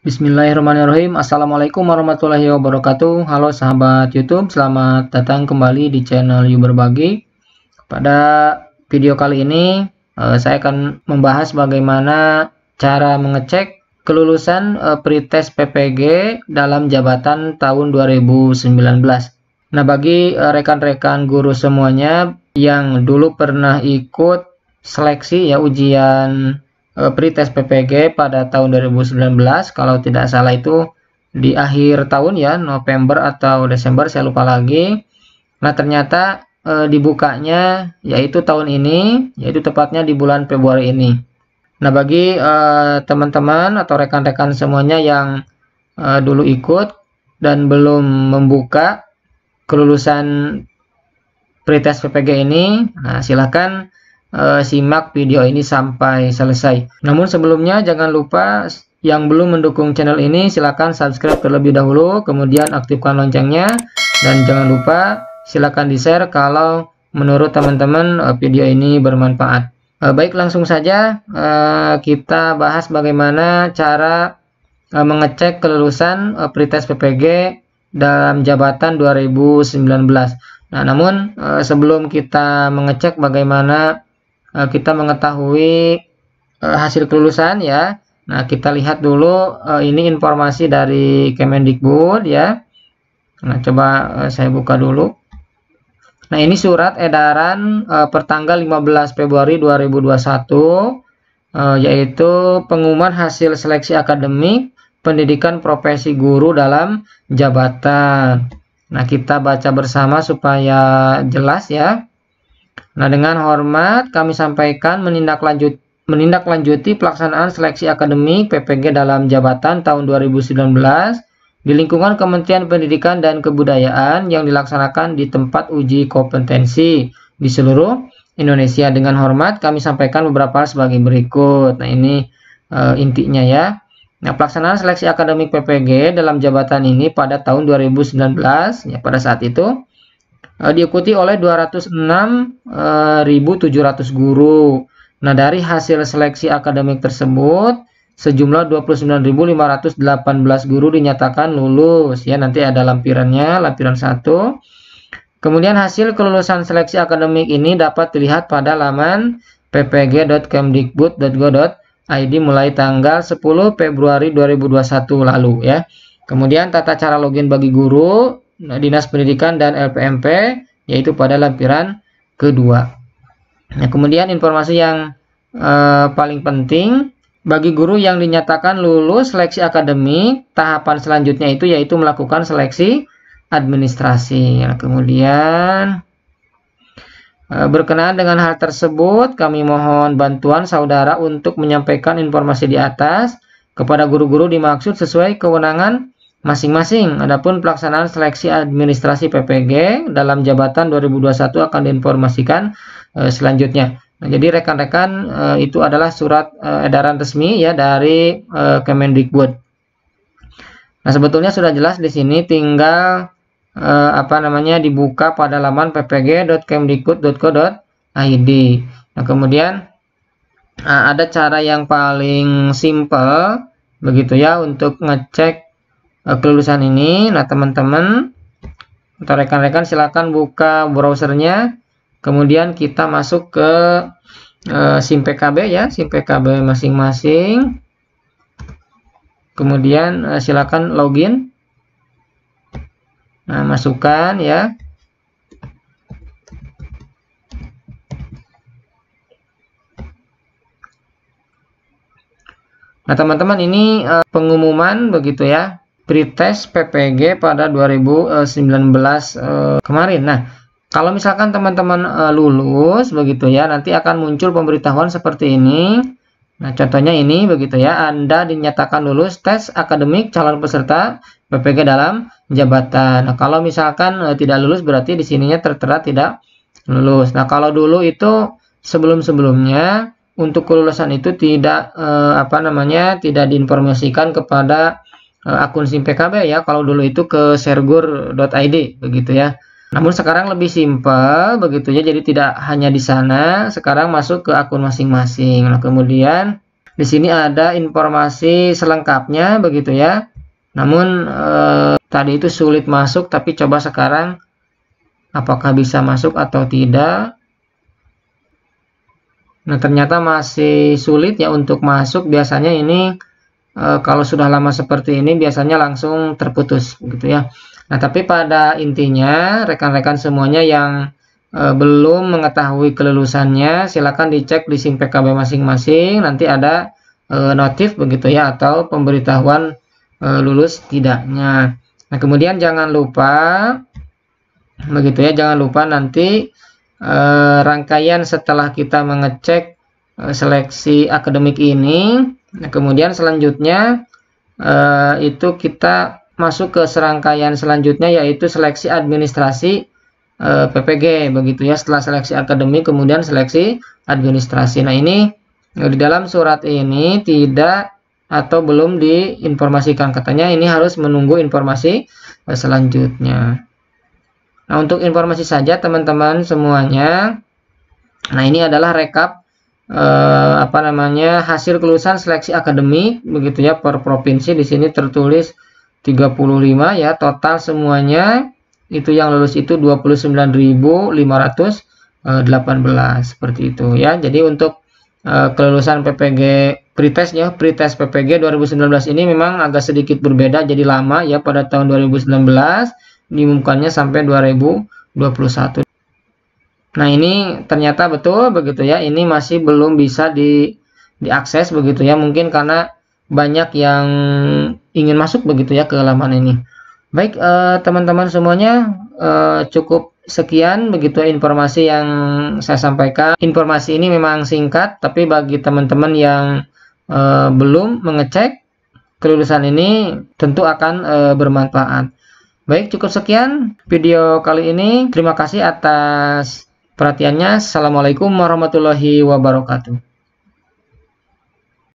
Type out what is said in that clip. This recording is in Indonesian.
Bismillahirrahmanirrahim Assalamualaikum warahmatullahi wabarakatuh Halo sahabat youtube Selamat datang kembali di channel you berbagi Pada video kali ini eh, Saya akan membahas bagaimana Cara mengecek kelulusan eh, pretest PPG Dalam jabatan tahun 2019 Nah bagi eh, rekan-rekan guru semuanya Yang dulu pernah ikut seleksi ya ujian Eh, pretest PPG pada tahun 2019 kalau tidak salah itu di akhir tahun ya November atau Desember saya lupa lagi nah ternyata e, dibukanya yaitu tahun ini yaitu tepatnya di bulan Februari ini nah bagi eh, teman-teman atau rekan-rekan semuanya yang e, dulu ikut dan belum membuka kelulusan pretest PPG ini nah silahkan e, simak video ini sampai selesai. Namun sebelumnya jangan lupa yang belum mendukung channel ini silahkan subscribe terlebih dahulu, kemudian aktifkan loncengnya dan jangan lupa silahkan di-share kalau menurut teman-teman eh, video ini bermanfaat. E, baik langsung saja e, kita bahas bagaimana cara e, mengecek kelulusan e, pretest PPG dalam jabatan 2019. Nah, namun sebelum kita mengecek bagaimana uh, kita mengetahui uh, hasil kelulusan ya. Nah, kita lihat dulu uh, ini informasi dari Kemendikbud ya. Nah, coba uh, saya buka dulu. Nah, ini surat edaran uh, pertanggal 15 Februari 2021 uh, yaitu pengumuman hasil seleksi akademik pendidikan profesi guru dalam jabatan. Nah, kita baca bersama supaya jelas ya. Nah, dengan hormat kami sampaikan menindaklanjut menindaklanjuti pelaksanaan seleksi akademik PPG dalam jabatan tahun 2019 di lingkungan Kementerian Pendidikan dan Kebudayaan yang dilaksanakan di tempat uji kompetensi di seluruh Indonesia. Dengan hormat kami sampaikan beberapa sebagai berikut. Nah, ini e, intinya ya. Nah, pelaksanaan seleksi akademik PPG dalam jabatan ini pada tahun 2019 ya pada saat itu Eh, diikuti oleh 206.700 eh, guru. Nah, dari hasil seleksi akademik tersebut, sejumlah 29.518 guru dinyatakan lulus. Ya, nanti ada lampirannya, lampiran 1. Kemudian hasil kelulusan seleksi akademik ini dapat dilihat pada laman ppg.kemdikbud.go.id mulai tanggal 10 Februari 2021 lalu ya. Kemudian tata cara login bagi guru Nah, Dinas Pendidikan dan LPMP yaitu pada lampiran kedua. Nah, kemudian informasi yang eh, paling penting bagi guru yang dinyatakan lulus seleksi akademik, tahapan selanjutnya itu yaitu melakukan seleksi administrasi. Nah, kemudian eh, Berkenaan dengan hal tersebut, kami mohon bantuan saudara untuk menyampaikan informasi di atas kepada guru-guru dimaksud sesuai kewenangan masing-masing. Adapun pelaksanaan seleksi administrasi PPG dalam jabatan 2021 akan diinformasikan e, selanjutnya. Nah, jadi rekan-rekan e, itu adalah surat e, edaran resmi ya dari e, Kemendikbud. Nah, sebetulnya sudah jelas di sini tinggal e, apa namanya dibuka pada laman ppg.kemdikbud.co.id. Nah, kemudian ada cara yang paling simple begitu ya untuk ngecek Eh, kelulusan ini. Nah, teman-teman atau rekan-rekan silakan buka browsernya. Kemudian kita masuk ke e, SIM PKB ya, SIM PKB masing-masing. Kemudian e, silakan login. Nah, masukkan ya. Nah, teman-teman ini e, pengumuman begitu ya pretest PPG pada 2019 uh, eh, kemarin. Nah, kalau misalkan teman-teman uh, lulus begitu ya, nanti akan muncul pemberitahuan seperti ini. Nah, contohnya ini begitu ya, Anda dinyatakan lulus tes akademik calon peserta PPG dalam jabatan. Nah, kalau misalkan uh, tidak lulus berarti di sininya tertera tidak lulus. Nah, kalau dulu itu sebelum-sebelumnya untuk kelulusan itu tidak eh, apa namanya? tidak diinformasikan kepada Eh, akun SIM PKB ya kalau dulu itu ke sergur.id begitu ya namun sekarang lebih simpel begitu ya jadi tidak hanya di sana sekarang masuk ke akun masing-masing nah kemudian di sini ada informasi selengkapnya begitu ya namun eh, tadi itu sulit masuk tapi coba sekarang apakah bisa masuk atau tidak nah ternyata masih sulit ya untuk masuk biasanya ini e, kalau sudah lama seperti ini biasanya langsung terputus gitu ya. Nah, tapi pada intinya rekan-rekan semuanya yang e, belum mengetahui kelulusannya silakan dicek di SIM PKB masing-masing nanti ada e, notif begitu ya atau pemberitahuan e, lulus tidaknya. Nah, kemudian jangan lupa begitu ya, jangan lupa nanti e, rangkaian setelah kita mengecek e, seleksi akademik ini Nah, kemudian selanjutnya eh, itu kita masuk ke serangkaian selanjutnya yaitu seleksi administrasi eh, PPG begitu ya setelah seleksi akademik kemudian seleksi administrasi. Nah, ini eh, di dalam surat ini tidak atau belum diinformasikan katanya ini harus menunggu informasi eh, selanjutnya. Nah, untuk informasi saja teman-teman semuanya. Nah, ini adalah rekap eh, apa namanya hasil kelulusan seleksi akademik begitu ya per provinsi di sini tertulis 35 ya total semuanya itu yang lulus itu 29.518 eh, seperti itu ya. Jadi untuk eh, kelulusan PPG pretestnya pretest ya, PPG 2019 ini memang agak sedikit berbeda jadi lama ya pada tahun 2019 diumumkannya sampai 2021. Nah, ini ternyata betul begitu ya. Ini masih belum bisa di diakses begitu ya. Mungkin karena banyak yang ingin masuk begitu ya ke laman ini. Baik, eh, teman-teman eh, semuanya eh, cukup sekian begitu ya informasi yang saya sampaikan. Informasi ini memang singkat, tapi bagi teman-teman yang eh, belum mengecek kelulusan ini tentu akan eh, bermanfaat. Baik, cukup sekian video kali ini. Terima kasih atas perhatiannya. Assalamualaikum warahmatullahi wabarakatuh.